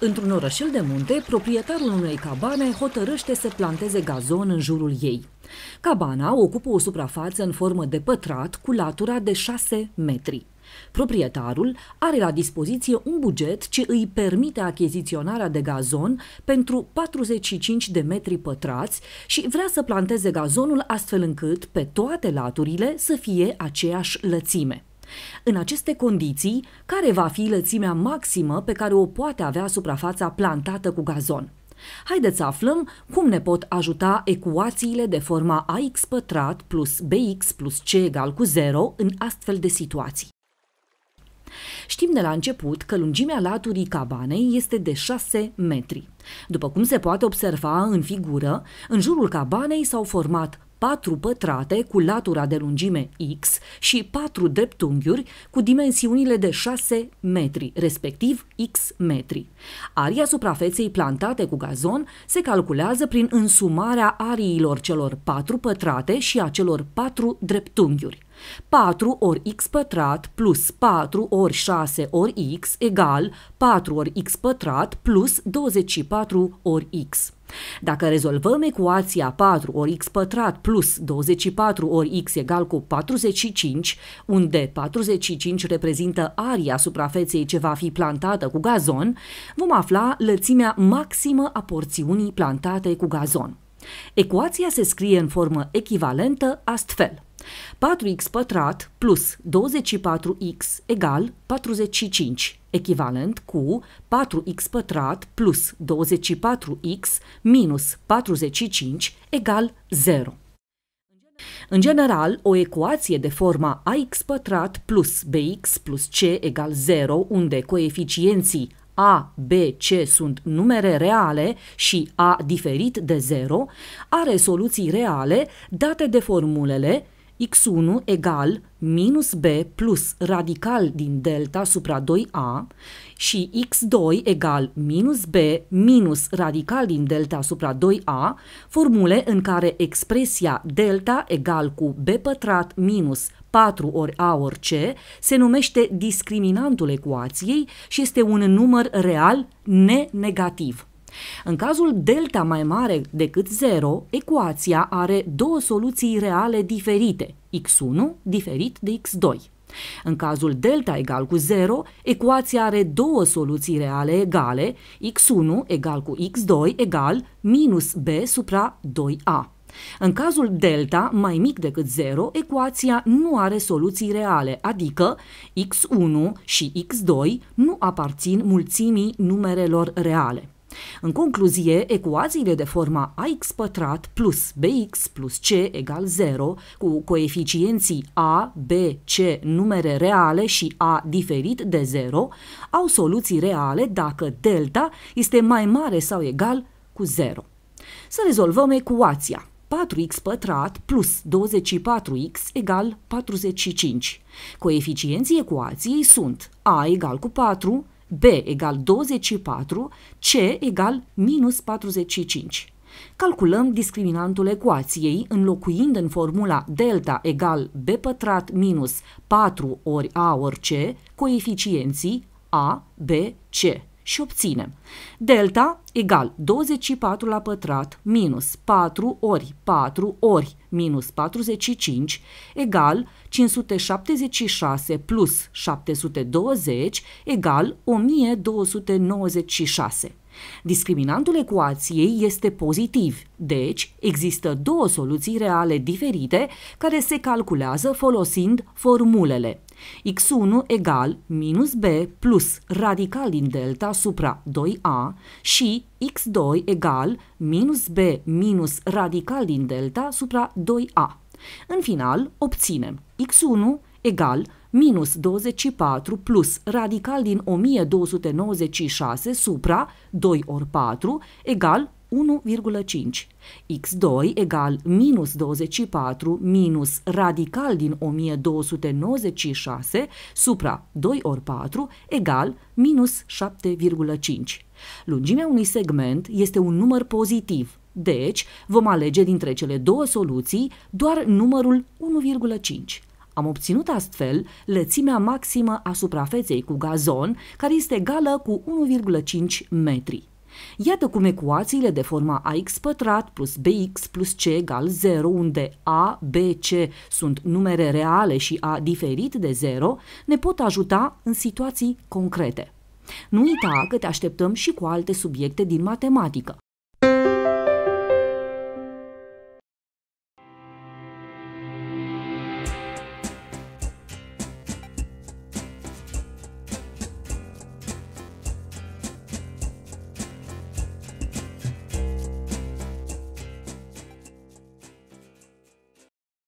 Într-un orășel de munte, proprietarul unei cabane hotărăște să planteze gazon în jurul ei. Cabana ocupă o suprafață în formă de pătrat cu latura de 6 metri. Proprietarul are la dispoziție un buget ce îi permite achiziționarea de gazon pentru 45 de metri pătrați și vrea să planteze gazonul astfel încât pe toate laturile să fie aceeași lățime. În aceste condiții, care va fi lățimea maximă pe care o poate avea suprafața plantată cu gazon? Haideți să aflăm cum ne pot ajuta ecuațiile de forma ax pătrat plus bx plus c egal cu 0 în astfel de situații. Știm de la început că lungimea laturii cabanei este de 6 metri. După cum se poate observa în figură, în jurul cabanei s-au format patru pătrate cu latura de lungime X și patru dreptunghiuri cu dimensiunile de 6 metri, respectiv X metri. Aria suprafeței plantate cu gazon se calculează prin însumarea ariilor celor patru pătrate și a celor patru dreptunghiuri. 4 ori x pătrat plus 4 ori 6 ori x egal 4 ori x pătrat plus 24 ori x. Dacă rezolvăm ecuația 4 ori x pătrat plus 24 ori x egal cu 45, unde 45 reprezintă aria suprafeței ce va fi plantată cu gazon, vom afla lățimea maximă a porțiunii plantate cu gazon. Ecuația se scrie în formă echivalentă astfel. 4x pătrat plus 24x egal 45, echivalent cu 4x pătrat plus 24x minus 45 egal 0. În general, o ecuație de forma ax pătrat plus bx plus c egal 0, unde coeficienții a, B, C sunt numere reale și A diferit de 0 are soluții reale date de formulele x1 egal minus b plus radical din delta supra 2a și x2 egal minus b minus radical din delta supra 2a, formule în care expresia delta egal cu b pătrat minus 4 ori a ori c se numește discriminantul ecuației și este un număr real nenegativ. În cazul delta mai mare decât 0, ecuația are două soluții reale diferite, x1 diferit de x2. În cazul delta egal cu 0, ecuația are două soluții reale egale, x1 egal cu x2 egal minus b supra 2a. În cazul delta mai mic decât 0, ecuația nu are soluții reale, adică x1 și x2 nu aparțin mulțimii numerelor reale. În concluzie, ecuațiile de forma ax pătrat plus bx plus c egal 0, cu coeficienții a, b, c numere reale și a diferit de 0, au soluții reale dacă delta este mai mare sau egal cu 0. Să rezolvăm ecuația. 4x pătrat plus 24x egal 45. Coeficienții ecuației sunt a egal cu 4, B egal 24, C egal minus 45. Calculăm discriminantul ecuației înlocuind în formula delta egal b pătrat minus 4 ori a ori c coeficienții a, b, c și obținem delta egal 24 la pătrat minus 4 ori 4 ori minus 45 egal 576 plus 720 egal 1296. Discriminantul ecuației este pozitiv, deci există două soluții reale diferite care se calculează folosind formulele x1 egal minus b plus radical din delta supra 2a și x2 egal minus b minus radical din delta supra 2a. În final, obținem x1 egal minus 24 plus radical din 1296 supra 2 ori 4 egal 1,5. X2 egal minus 24 minus radical din 1296 supra 2 ori 4 egal minus 7,5. Lungimea unui segment este un număr pozitiv, deci vom alege dintre cele două soluții doar numărul 1,5. Am obținut astfel lățimea maximă a suprafeței cu gazon, care este egală cu 1,5 metri. Iată cum ecuațiile de forma ax pătrat plus bx plus c egal 0, unde a, b, c sunt numere reale și a diferit de 0, ne pot ajuta în situații concrete. Nu uita că te așteptăm și cu alte subiecte din matematică.